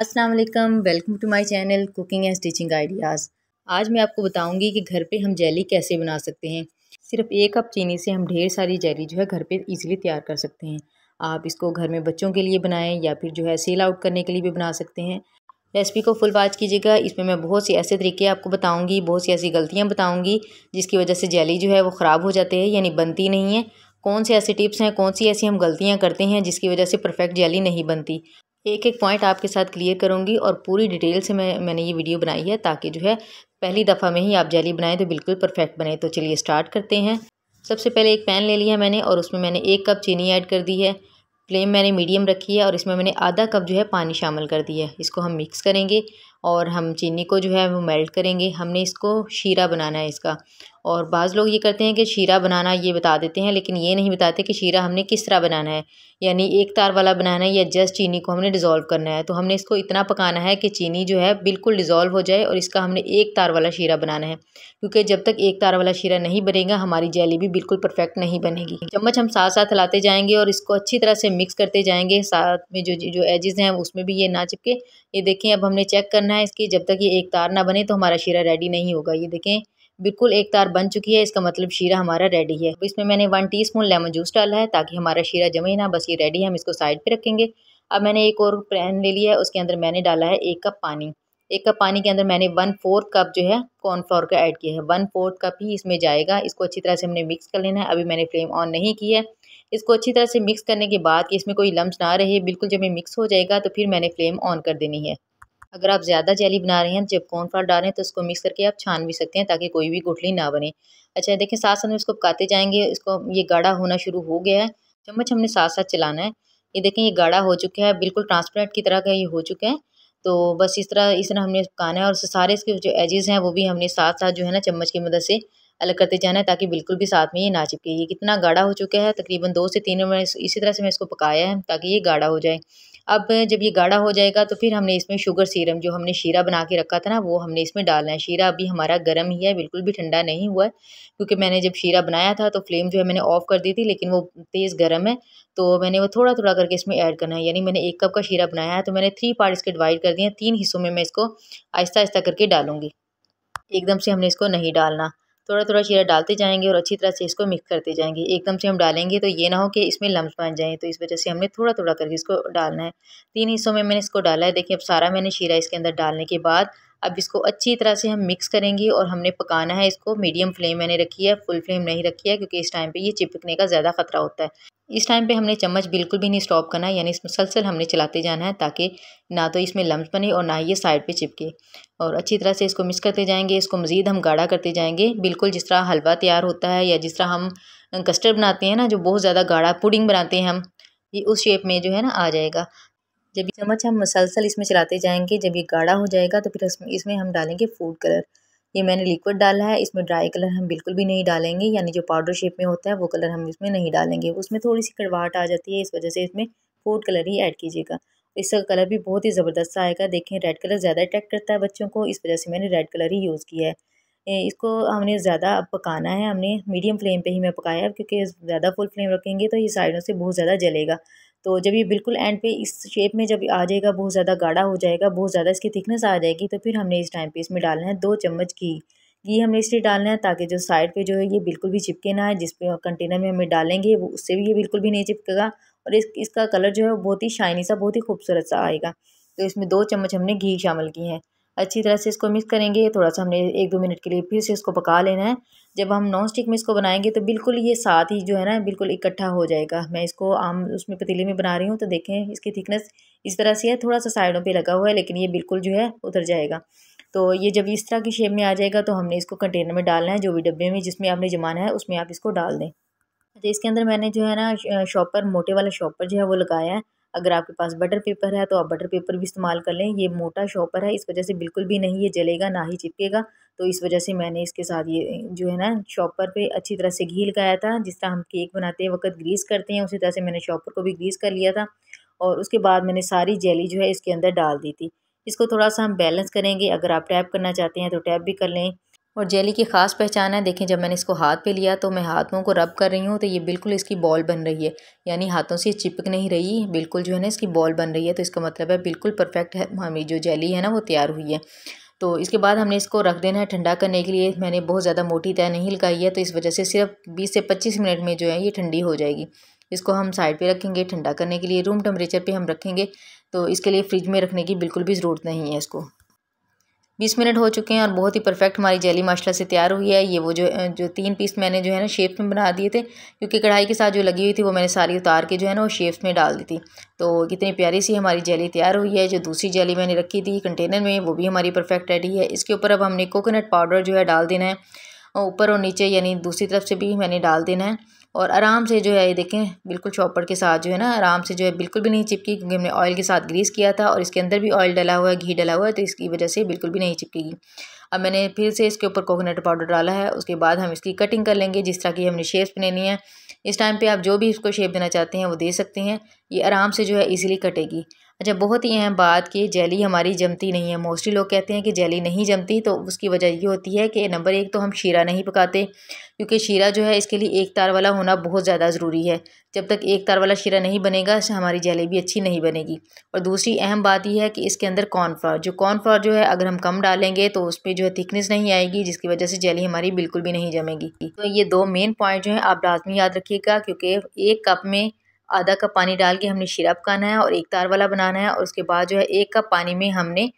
Aslam welcome to my channel cooking and stitching ideas आज मैं आपको बताऊंगी कि घर पे हम जेली कैसे बना सकते हैं सिर्फ एक कप चीनी से हम ढेर सारी जेली जो है घर पे इजीली तैयार कर सकते हैं आप इसको घर में बच्चों के लिए बनाएं या फिर जो है सेल आउट करने के लिए भी बना सकते हैं रेसिपी को फुल वाच कीजिएगा इसमें मैं बहुत से ऐसे तरीके आपको बताऊँगी बहुत सी ऐसी गलतियाँ बताऊँगी जिसकी वजह से जेली जो है वो ख़राब हो जाती है यानी बनती नहीं है कौन से ऐसे टिप्स हैं कौन सी ऐसी हम गलतियाँ करते हैं जिसकी वजह से परफेक्ट जेली नहीं बनती एक एक पॉइंट आपके साथ क्लियर करूँगी और पूरी डिटेल से मैं मैंने ये वीडियो बनाई है ताकि जो है पहली दफ़ा में ही आप जाली बनाएं तो बिल्कुल परफेक्ट बने तो चलिए स्टार्ट करते हैं सबसे पहले एक पैन ले लिया मैंने और उसमें मैंने एक कप चीनी ऐड कर दी है फ्लेम मैंने मीडियम रखी है और इसमें मैंने आधा कप जो है पानी शामिल कर दिया है इसको हम मिक्स करेंगे और हम चीनी को जो है वो मेल्ट करेंगे हमने इसको शीरा बनाना है इसका और बाज़ लोग ये करते हैं कि शीरा बनाना ये बता देते हैं लेकिन ये नहीं बताते कि शीरा हमने किस तरह बनाना है यानी एक तार वाला बनाना है या जस्ट चीनी को हमने डिज़ोल्व करना है तो हमने इसको इतना पकाना है कि चीनी जो है बिल्कुल डिज़ोल्व हो जाए और इसका हमने एक तार वाला शीरा बनाना है क्योंकि जब तक एक तार वाला शीरा नहीं बनेगा हमारी जैली भी बिल्कुल परफेक्ट नहीं बनेगी चम्मच हम साथ साथ हिलाते जाएंगे और इसको अच्छी तरह से मिक्स करते जाएंगे साथ में जो जो एजेस हैं उसमें भी ये ना चिपके ये देखें अब हमने चेक करना है इसकी जब तक ये एक तार ना बने तो हमारा शीरा रेडी नहीं होगा ये देखें बिल्कुल एक तार बन चुकी है इसका मतलब शीरा हमारा रेडी है तो इसमें मैंने वन स्पून लेमन जूस डाला है ताकि हमारा शीरा जमे ना बस ये रेडी है हम इसको साइड पर रखेंगे अब मैंने एक और पैन ले लिया है उसके अंदर मैंने डाला है एक कप पानी एक कप पानी के अंदर मैंने वन फोर्थ कप जो है कॉर्नफ्लोर का ऐड किया है वन फोर्थ कप ही इसमें जाएगा इसको अच्छी तरह से हमने मिक्स कर लेना है अभी मैंने फ्लेम ऑन नहीं की है इसको अच्छी तरह से मिक्स करने के बाद कि इसमें कोई लम्स ना रहे बिल्कुल जब ये मिक्स हो जाएगा तो फिर मैंने फ्लेम ऑन कर देनी है अगर आप ज़्यादा जेली बना रहे हैं तो जब कॉर्नफ्लावर डालें तो उसको मिक्स करके आप छान भी सकते हैं ताकि कोई भी गुठली ना बने अच्छा देखें साथ साथ में इसको पकाते जाएंगे इसको ये गाढ़ा होना शुरू हो गया है चम्मच हमने साथ साथ चलाना है ये देखें ये गाढ़ा हो चुका है बिल्कुल ट्रांसपेरेंट की तरह का ये हो चुका है तो बस इस तरह इस तरह हमने पकाना है और सारे इसके जो एजेस हैं वो भी हमने साथ साथ जो है ना चम्मच की मदद से अलग करते जाना है ताकि बिल्कुल भी साथ में ये ना चिपके ये कितना गाढ़ा हो चुका है तकरीबन दो से तीन मिनट इसी तरह से मैं इसको पकाया है ताकि ये गाढ़ा हो जाए अब जब ये गाढ़ा हो जाएगा तो फिर हमने इसमें शुगर सीरम जो हमने शीरा बना के रखा था ना वो हमने इसमें डालना है शीरा अभी हमारा गर्म ही है बिल्कुल भी ठंडा नहीं हुआ है क्योंकि मैंने जब शीरा बनाया था तो फ्लेम जो है मैंने ऑफ़ कर दी थी लेकिन वो तेज़ गर्म है तो मैंने वो थोड़ा थोड़ा करके इसमें ऐड करना है यानी मैंने एक कप का शीरा बनाया है तो मैंने थ्री पार्ट इसके डिवाइड कर दिए हैं तीन हिस्सों में मैं इसको आहिस्ता आहिस्ता करके डालूँगी एकदम से हमने इसको नहीं डालना थोड़ा थोड़ा शीरा डालते जाएंगे और अच्छी तरह से इसको मिक्स करते जाएंगे एकदम से हम डालेंगे तो ये ना हो कि इसमें लम्स बन जाए तो इस वजह से हमने थोड़ा थोड़ा करके इसको डालना है तीन हिस्सों में मैंने इसको डाला है देखिए अब सारा मैंने शीरा इसके अंदर डालने के बाद अब इसको अच्छी तरह से हम मिक्स करेंगे और हमने पकाना है इसको मीडियम फ्लेम मैंने रखी है फुल फ्लेम नहीं रखी है क्योंकि इस टाइम पे ये चिपकने का ज़्यादा ख़तरा होता है इस टाइम पे हमने चम्मच बिल्कुल भी नहीं स्टॉप करना है यानी इस मुसलसल हमने चलाते जाना है ताकि ना तो इसमें लम्ब बने और ना ये साइड पे चिपके और अच्छी तरह से इसको मिक्स करते जाएंगे इसको मज़ीद हम गाढ़ा करते जाएंगे बिल्कुल जिस तरह हलवा तैयार होता है या जिस तरह हम कस्टर्ड बनाते हैं ना जो बहुत ज़्यादा गाढ़ा पुडिंग बनाते हैं हम ये उस शेप में जो है ना आ जाएगा जब ये चम्मच हम मुसलसल इसमें चलाते जाएंगे जब ये गाढ़ा हो जाएगा तो फिर इसमें हम डालेंगे फूड कलर ये मैंने लिक्विड डाला है इसमें ड्राई कलर हम बिल्कुल भी नहीं डालेंगे यानी जो पाउडर शेप में होता है वो कलर हम इसमें नहीं डालेंगे उसमें थोड़ी सी कड़वाहट आ जाती है इस वजह से इसमें फूड कलर ही ऐड कीजिएगा इसका कलर भी बहुत ही ज़बरदस्त आएगा देखें रेड कलर ज़्यादा अट्रैक्ट करता है बच्चों को इस वजह से मैंने रेड कलर ही यूज़ किया है इसको हमने ज़्यादा पकाना है हमने मीडियम फ्लेम पे ही मैं पकाया है क्योंकि ज़्यादा फुल फ्लेम रखेंगे तो ये साइडों से बहुत ज़्यादा जलेगा तो जब ये बिल्कुल एंड पे इस शेप में जब आ जाएगा बहुत ज़्यादा गाढ़ा हो जाएगा बहुत ज़्यादा इसकी थिकनेस आ जाएगी तो फिर हमने इस टाइम पे इसमें डालना है दो चम्मच घी घी हमने इसलिए डालना है ताकि जो साइड पे जो है ये बिल्कुल भी चिपके ना है जिस पे कंटेनर में हमें डालेंगे वो उससे भी ये बिल्कुल भी नहीं चिपकेगा और इस इसका कलर जो है बहुत ही शाइनी सा बहुत ही खूबसूरत सा आएगा तो इसमें दो चम्मच हमने घी शामिल की है अच्छी तरह से इसको मिक्स करेंगे थोड़ा सा हमने एक दो मिनट के लिए फिर से इसको पका लेना है जब हम नॉन स्टिक में इसको बनाएंगे तो बिल्कुल ये साथ ही जो है ना बिल्कुल इकट्ठा हो जाएगा मैं इसको आम उसमें पतीले में बना रही हूँ तो देखें इसकी थिकनेस इस तरह से है थोड़ा सा साइडों पे लगा हुआ है लेकिन ये बिल्कुल जो है उतर जाएगा तो ये जब इस तरह की शेप में आ जाएगा तो हमने इसको कंटेनर में डालना है जो भी डब्बे में जिसमें आपने जमाना है उसमें आप इसको डाल दें अच्छा इसके अंदर मैंने जो है ना शॉपर मोटे वाला शॉपर जो है वो लगाया है अगर आपके पास बटर पेपर है तो आप बटर पेपर भी इस्तेमाल कर लें ये मोटा शॉपर है इस वजह से बिल्कुल भी नहीं ये जलेगा ना ही चिपकेगा तो इस वजह से मैंने इसके साथ ये जो है ना शॉपर पे अच्छी तरह से घी लगाया था जिस तरह हम केक बनाते वक्त ग्रीस करते हैं उसी तरह से मैंने शॉपर को भी ग्रीस कर लिया था और उसके बाद मैंने सारी जेली जो है इसके अंदर डाल दी थी इसको थोड़ा सा हम बैलेंस करेंगे अगर आप टैप करना चाहते हैं तो टैप भी कर लें और जेली की ख़ास पहचान है देखें जब मैंने इसको हाथ पे लिया तो मैं हाथों को रब कर रही हूँ तो ये बिल्कुल इसकी बॉल बन रही है यानी हाथों से चिपक नहीं रही बिल्कुल जो है ना इसकी बॉल बन रही है तो इसका मतलब है बिल्कुल परफेक्ट है हमारी हाँ, जो जेली है ना वो तैयार हुई है तो इसके बाद हमने इसको रख देना है ठंडा करने के लिए मैंने बहुत ज़्यादा मोटी तय नहीं लगाई है तो इस वजह से सिर्फ बीस से पच्चीस मिनट में जो है ये ठंडी हो जाएगी इसको हम साइड पे रखेंगे ठंडा करने के लिए रूम टेम्परेचर पे हम रखेंगे तो इसके लिए फ्रिज में रखने की बिल्कुल भी ज़रूरत नहीं है इसको बीस मिनट हो चुके हैं और बहुत ही परफेक्ट हमारी जेली माशाल्लाह से तैयार हुई है ये वो जो जो तीन पीस मैंने जो है ना शेप में बना दिए थे क्योंकि कढ़ाई के साथ जो लगी हुई थी वो मैंने सारी उतार के जो है ना वो शेप्स में डाल दी थी तो कितनी प्यारी सी हमारी जेली तैयार हुई है जो दूसरी जेली मैंने रखी थी कंटेनर में वो भी हमारी परफेक्ट रेडी है इसके ऊपर अब हमने कोकोनट पाउडर जो है डाल देना है ऊपर और नीचे यानी दूसरी तरफ से भी मैंने डाल देना है और आराम से जो है ये देखें बिल्कुल चॉपर के साथ जो है ना आराम से जो है बिल्कुल भी नहीं चिपकी क्योंकि हमने ऑयल के साथ ग्रीस किया था और इसके अंदर भी ऑयल डला हुआ है घी डला हुआ है तो इसकी वजह से बिल्कुल भी नहीं चिपकेगी अब मैंने फिर से इसके ऊपर कोकोनट पाउडर डाला है उसके बाद हम इसकी कटिंग कर लेंगे जिस तरह की हमने शेप्स बनानी है इस टाइम पर आप जो भी इसको शेप देना चाहते हैं वो दे सकते हैं ये आराम से जो है ईजिली कटेगी अच्छा बहुत ही अहम बात कि जेली हमारी जमती नहीं है मोस्टली लोग कहते हैं कि जेली नहीं जमती तो उसकी वजह ये होती है कि नंबर एक तो हम शीरा नहीं पकाते क्योंकि शीरा जो है इसके लिए एक तार वाला होना बहुत ज़्यादा ज़रूरी है जब तक एक तार वाला शीरा नहीं बनेगा हमारी भी अच्छी नहीं बनेगी और दूसरी अहम बात यह है कि इसके अंदर कॉर्नफ्लावर जो कॉर्नफ्लावर जो है अगर हम कम डालेंगे तो उस पर जो है थिकनेस नहीं आएगी जिसकी वजह से जेली हमारी बिल्कुल भी नहीं जमेगी तो ये दो मेन पॉइंट जो है आप लाजमी याद रखिएगा क्योंकि एक कप में आधा कप पानी डाल के हमने शिरप करना है और एक तार वाला बनाना है और उसके बाद जो है एक कप पानी में हमने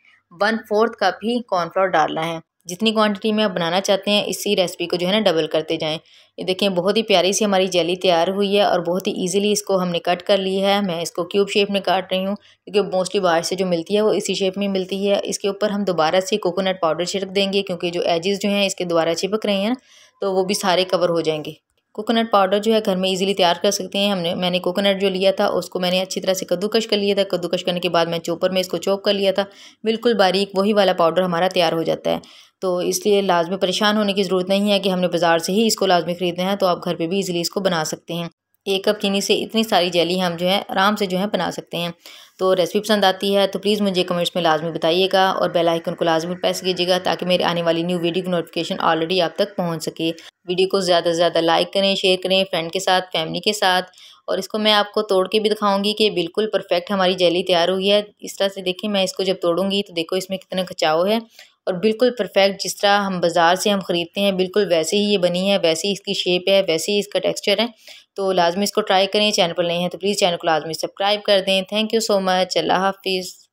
वन फोर्थ कप ही कॉर्नफ्लोर डालना है जितनी क्वांटिटी में आप बनाना चाहते हैं इसी रेसिपी को जो है ना डबल करते जाएं ये देखें बहुत ही प्यारी सी हमारी जेली तैयार हुई है और बहुत ही इजीली इसको हमने कट कर ली है मैं इसको क्यूब शेप में काट रही हूँ क्योंकि मोस्टली बाहर से जो मिलती है वो इसी शेप में मिलती है इसके ऊपर हम दोबारा से कोकोनट पाउडर छिड़क देंगे क्योंकि जो एजेस जो हैं इसके दोबारा चिपक रहे हैं तो वो भी सारे कवर हो जाएंगे कोकोनट पाउडर जो है घर में इजीली तैयार कर सकते हैं हमने मैंने कोकोनट जो लिया था उसको मैंने अच्छी तरह से कद्दूकश कर लिया था कद्दूकश करने के बाद मैं चोपर में इसको चॉप कर लिया था बिल्कुल बारीक वही वाला पाउडर हमारा तैयार हो जाता है तो इसलिए लाजमी परेशान होने की ज़रूरत नहीं है कि हमने बाज़ार से ही इसको लाजमी ख़रीदना है तो आप घर पर भी ईज़िली इसको बना सकते हैं एक कप चीनी से इतनी सारी जेली हम जो है आराम से जो है बना सकते हैं तो रेसिपी पसंद आती है तो प्लीज़ मुझे कमेंट्स में लाजमी बताइएगा और बेल आइकन को लाजमी प्रेस कीजिएगा ताकि मेरी आने वाली न्यू वीडियो की नोटिफिकेशन ऑलरेडी आप तक पहुँच सके वीडियो को ज़्यादा से ज़्यादा लाइक करें शेयर करें फ्रेंड के साथ फैमिली के साथ और इसको मैं आपको तोड़ के भी दिखाऊंगी कि बिल्कुल परफेक्ट हमारी जेली तैयार हुई है इस तरह से देखिए मैं इसको जब तोड़ूंगी तो देखो इसमें कितना खचाव है और बिल्कुल परफेक्ट जिस तरह हम बाज़ार से हम ख़रीदते हैं बिल्कुल वैसे ही ये बनी है वैसे ही इसकी शेप है वैसे ही इसका टेक्स्चर है तो लाजमी इसको ट्राई करें चैनल पर नहीं है तो प्लीज़ चैनल को लाजमी सब्सक्राइब कर दें थैंक यू सो मच अल्लाह हाफिज़